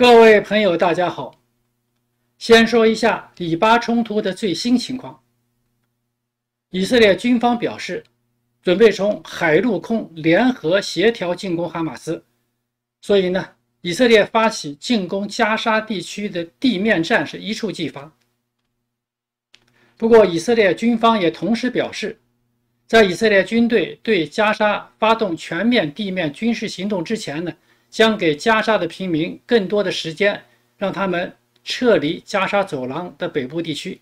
各位朋友，大家好。先说一下以巴冲突的最新情况。以色列军方表示，准备从海陆空联合协调进攻哈马斯，所以呢，以色列发起进攻加沙地区的地面战是一触即发。不过，以色列军方也同时表示，在以色列军队对加沙发动全面地面军事行动之前呢。将给加沙的平民更多的时间，让他们撤离加沙走廊的北部地区。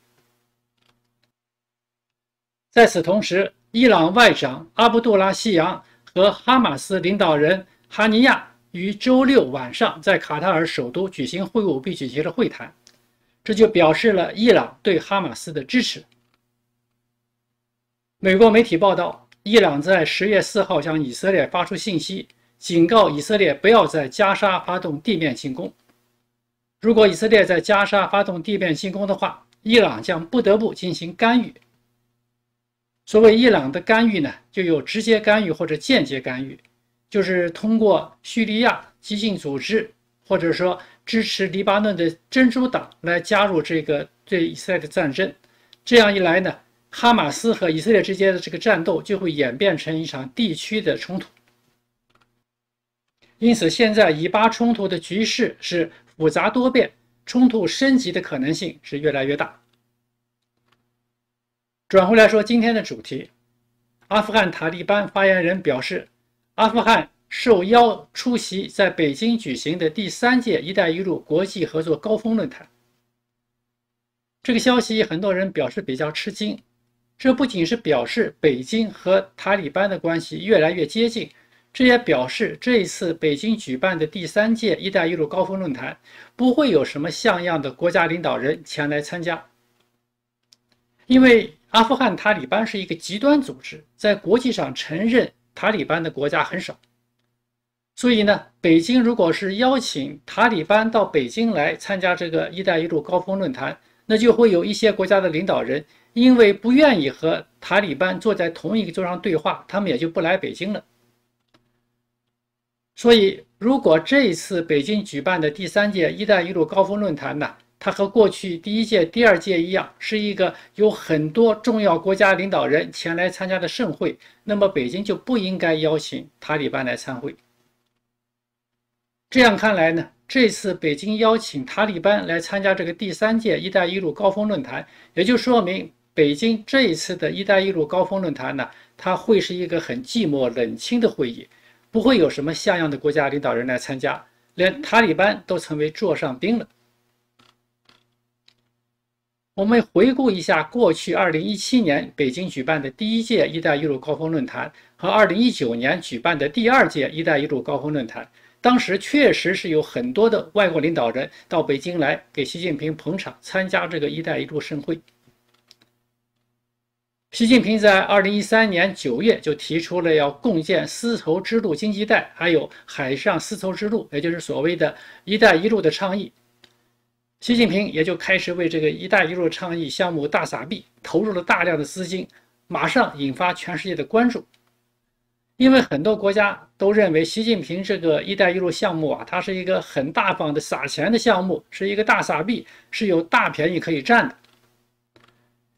在此同时，伊朗外长阿卜杜拉希扬和哈马斯领导人哈尼亚于周六晚上在卡塔尔首都举行会晤，并举行了会谈。这就表示了伊朗对哈马斯的支持。美国媒体报道，伊朗在十月四号向以色列发出信息。警告以色列不要在加沙发动地面进攻。如果以色列在加沙发动地面进攻的话，伊朗将不得不进行干预。所谓伊朗的干预呢，就有直接干预或者间接干预，就是通过叙利亚激进组织或者说支持黎巴嫩的真主党来加入这个对以色列的战争。这样一来呢，哈马斯和以色列之间的这个战斗就会演变成一场地区的冲突。因此，现在以巴冲突的局势是复杂多变，冲突升级的可能性是越来越大。转回来说今天的主题，阿富汗塔利班发言人表示，阿富汗受邀出席在北京举行的第三届“一带一路”国际合作高峰论坛。这个消息很多人表示比较吃惊，这不仅是表示北京和塔利班的关系越来越接近。这也表示，这一次北京举办的第三届“一带一路”高峰论坛不会有什么像样的国家领导人前来参加，因为阿富汗塔利班是一个极端组织，在国际上承认塔利班的国家很少。所以呢，北京如果是邀请塔利班到北京来参加这个“一带一路”高峰论坛，那就会有一些国家的领导人因为不愿意和塔利班坐在同一个桌上对话，他们也就不来北京了。所以，如果这一次北京举办的第三届“一带一路”高峰论坛呢，它和过去第一届、第二届一样，是一个有很多重要国家领导人前来参加的盛会，那么北京就不应该邀请塔利班来参会。这样看来呢，这次北京邀请塔利班来参加这个第三届“一带一路”高峰论坛，也就说明北京这一次的“一带一路”高峰论坛呢，它会是一个很寂寞冷清的会议。不会有什么像样的国家领导人来参加，连塔利班都成为座上宾了。我们回顾一下过去二零一七年北京举办的第一届“一带一路”高峰论坛和二零一九年举办的第二届“一带一路”高峰论坛，当时确实是有很多的外国领导人到北京来给习近平捧场，参加这个“一带一路”盛会。习近平在二零一三年九月就提出了要共建丝绸之路经济带，还有海上丝绸之路，也就是所谓的“一带一路”的倡议。习近平也就开始为这个“一带一路”倡议项目大撒币，投入了大量的资金，马上引发全世界的关注。因为很多国家都认为，习近平这个“一带一路”项目啊，它是一个很大方的撒钱的项目，是一个大撒币，是有大便宜可以占的。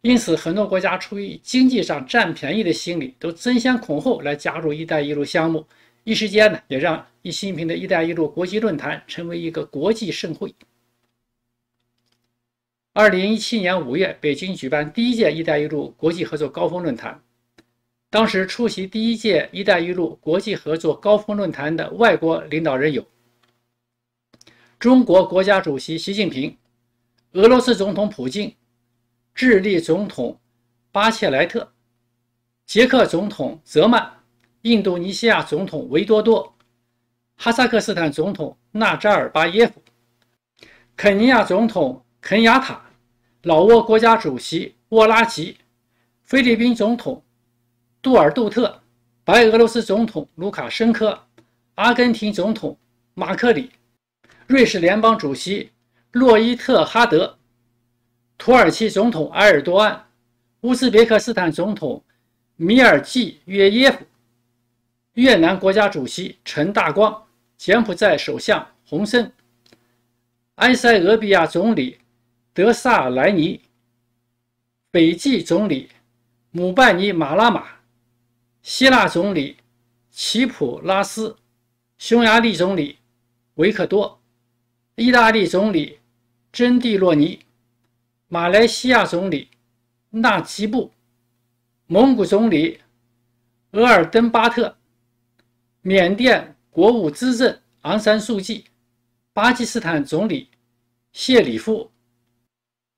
因此，很多国家出于经济上占便宜的心理，都争先恐后来加入“一带一路”项目，一时间呢，也让习近平的“一带一路”国际论坛成为一个国际盛会。二零一七年五月，北京举办第一届“一带一路”国际合作高峰论坛，当时出席第一届“一带一路”国际合作高峰论坛的外国领导人有：中国国家主席习近平、俄罗斯总统普京。智利总统巴切莱特，捷克总统泽曼，印度尼西亚总统维多多，哈萨克斯坦总统纳扎尔巴耶夫，肯尼亚总统肯雅塔，老挝国家主席沃拉吉，菲律宾总统杜尔杜特，白俄罗斯总统卢卡申科，阿根廷总统马克里，瑞士联邦主席洛伊特哈德。土耳其总统埃尔多安，乌兹别克斯坦总统米尔济约耶夫，越南国家主席陈大光，柬埔寨首相洪森，埃塞俄比亚总理德萨莱尼，北济总理姆拜尼马拉马，希腊总理齐普拉斯，匈牙利总理维克多，意大利总理珍蒂洛尼。马来西亚总理纳吉布、蒙古总理额尔登巴特、缅甸国务资政昂山素季、巴基斯坦总理谢里夫、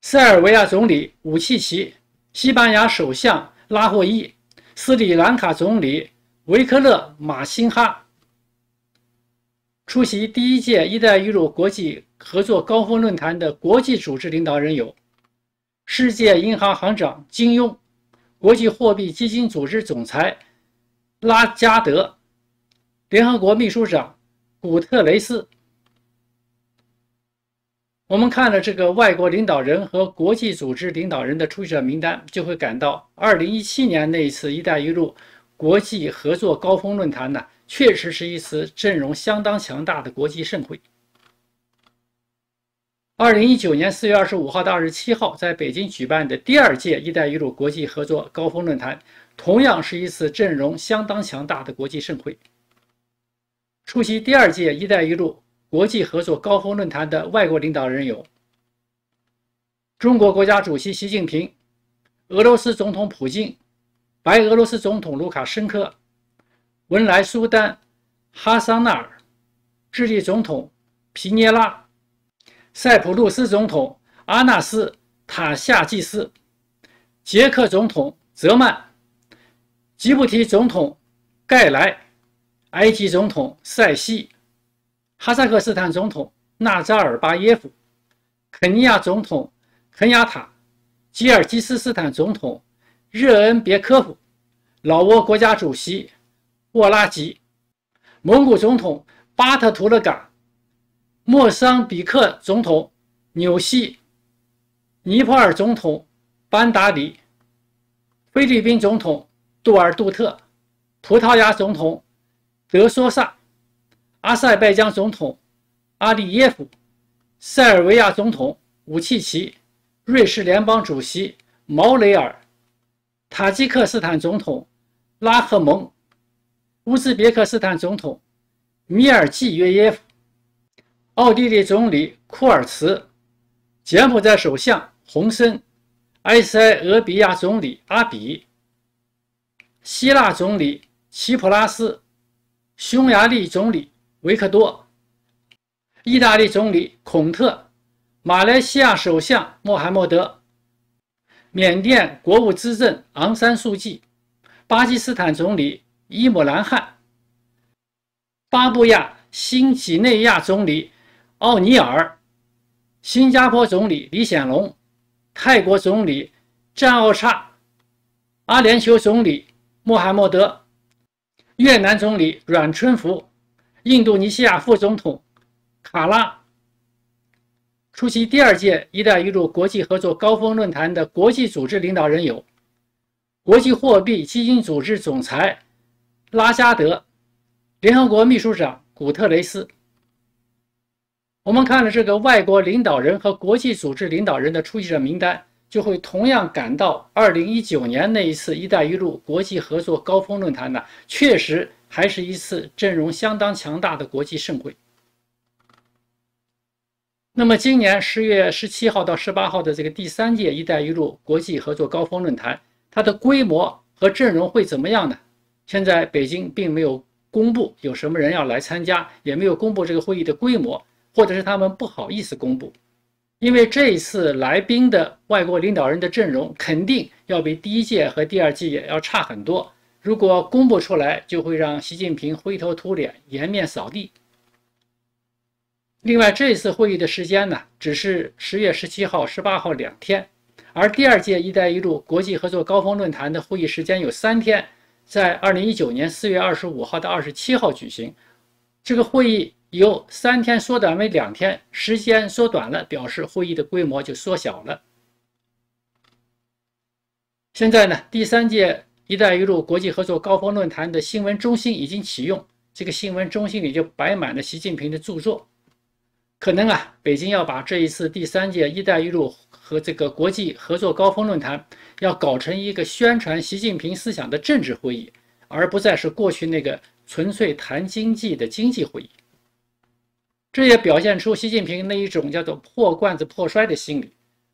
塞尔维亚总理武契奇、西班牙首相拉霍伊、斯里兰卡总理维克勒马辛哈出席第一届“一带一路”国际合作高峰论坛的国际组织领导人有。世界银行行长金庸、国际货币基金组织总裁拉加德、联合国秘书长古特雷斯。我们看了这个外国领导人和国际组织领导人的出席者名单，就会感到，二零一七年那一次“一带一路”国际合作高峰论坛呢，确实是一次阵容相当强大的国际盛会。二零一九年四月二十五号到二十七号，在北京举办的第二届“一带一路”国际合作高峰论坛，同样是一次阵容相当强大的国际盛会。出席第二届“一带一路”国际合作高峰论坛的外国领导人有：中国国家主席习近平、俄罗斯总统普京、白俄罗斯总统卢卡申科、文莱苏丹哈桑纳尔、智利总统皮涅拉。塞浦路斯总统阿纳斯塔夏季斯，捷克总统泽曼，吉布提总统盖莱，埃及总统塞西，哈萨克斯坦总统纳扎尔巴耶夫，肯尼亚总统肯雅塔，吉尔吉斯斯坦总统热恩别科夫，老挝国家主席沃拉吉，蒙古总统巴特图勒嘎。莫桑比克总统纽西，尼泊尔总统班达里，菲律宾总统杜尔杜特，葡萄牙总统德索萨，阿塞拜疆总统阿利耶夫，塞尔维亚总统武契奇，瑞士联邦主席毛雷尔，塔吉克斯坦总统拉赫蒙，乌兹别克斯坦总统米尔济约耶夫。奥地利总理库尔茨、柬埔寨首相洪森、埃塞俄比亚总理阿比、希腊总理齐普拉斯、匈牙利总理维克多、意大利总理孔特、马来西亚首相穆罕默德、缅甸国务资政昂山素季、巴基斯坦总理伊姆兰汗、巴布亚新几内亚总理。奥尼尔、新加坡总理李显龙、泰国总理占奥差、阿联酋总理穆罕默德、越南总理阮春福、印度尼西亚副总统卡拉出席第二届“一带一路”国际合作高峰论坛的国际组织领导人有：国际货币基金组织总裁拉加德、联合国秘书长古特雷斯。我们看了这个外国领导人和国际组织领导人的出席者名单，就会同样感到，二零一九年那一次“一带一路”国际合作高峰论坛呢，确实还是一次阵容相当强大的国际盛会。那么，今年十月十七号到十八号的这个第三届“一带一路”国际合作高峰论坛，它的规模和阵容会怎么样呢？现在北京并没有公布有什么人要来参加，也没有公布这个会议的规模。或者是他们不好意思公布，因为这一次来宾的外国领导人的阵容肯定要比第一届和第二届要差很多。如果公布出来，就会让习近平灰头土脸、颜面扫地。另外，这次会议的时间呢，只是十月十七号、十八号两天，而第二届“一带一路”国际合作高峰论坛的会议时间有三天，在二零一九年四月二十五号到二十七号举行。这个会议。由三天缩短为两天，时间缩短了，表示会议的规模就缩小了。现在呢，第三届“一带一路”国际合作高峰论坛的新闻中心已经启用，这个新闻中心里就摆满了习近平的著作。可能啊，北京要把这一次第三届“一带一路”和这个国际合作高峰论坛，要搞成一个宣传习近平思想的政治会议，而不再是过去那个纯粹谈经济的经济会议。这也表现出习近平那一种叫做破罐子破摔的心理，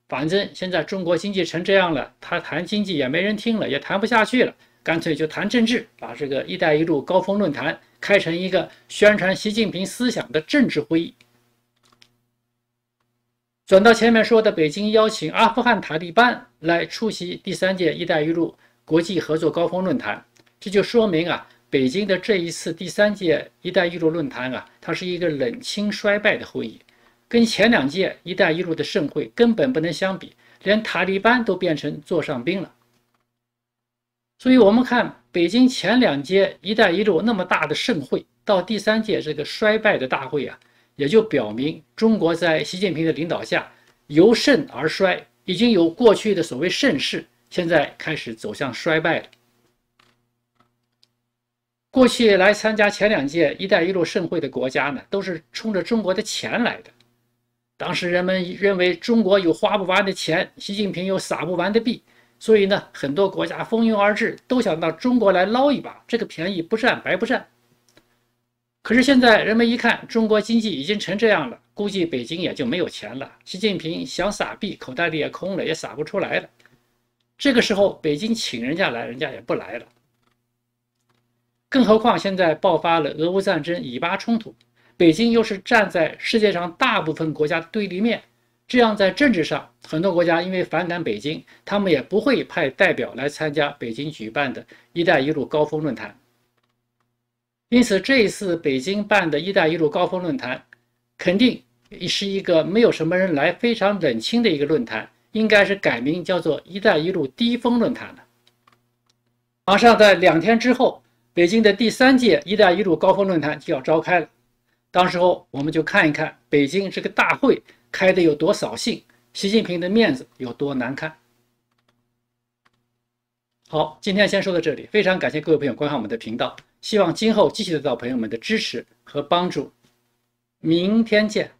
反正现在中国经济成这样了，他谈经济也没人听了，也谈不下去了，干脆就谈政治，把这个“一带一路”高峰论坛开成一个宣传习近平思想的政治会议。转到前面说的，北京邀请阿富汗塔利班来出席第三届“一带一路”国际合作高峰论坛，这就说明啊。北京的这一次第三届“一带一路”论坛啊，它是一个冷清衰败的会议，跟前两届“一带一路”的盛会根本不能相比，连塔利班都变成座上宾了。所以，我们看北京前两届“一带一路”那么大的盛会，到第三届这个衰败的大会啊，也就表明中国在习近平的领导下由盛而衰，已经由过去的所谓盛世，现在开始走向衰败了。过去来参加前两届“一带一路”盛会的国家呢，都是冲着中国的钱来的。当时人们认为中国有花不完的钱，习近平有撒不完的币，所以呢，很多国家蜂拥而至，都想到中国来捞一把这个便宜，不占白不占。可是现在人们一看，中国经济已经成这样了，估计北京也就没有钱了。习近平想撒币，口袋里也空了，也撒不出来了。这个时候，北京请人家来，人家也不来了。更何况现在爆发了俄乌战争、以巴冲突，北京又是站在世界上大部分国家对立面，这样在政治上，很多国家因为反感北京，他们也不会派代表来参加北京举办的“一带一路”高峰论坛。因此，这一次北京办的“一带一路”高峰论坛，肯定是一个没有什么人来、非常冷清的一个论坛，应该是改名叫做“一带一路低峰论坛”的。马上在两天之后。北京的第三届一带一路高峰论坛就要召开了，到时候我们就看一看北京这个大会开得有多扫兴，习近平的面子有多难看。好，今天先说到这里，非常感谢各位朋友观看我们的频道，希望今后继续得到朋友们的支持和帮助。明天见。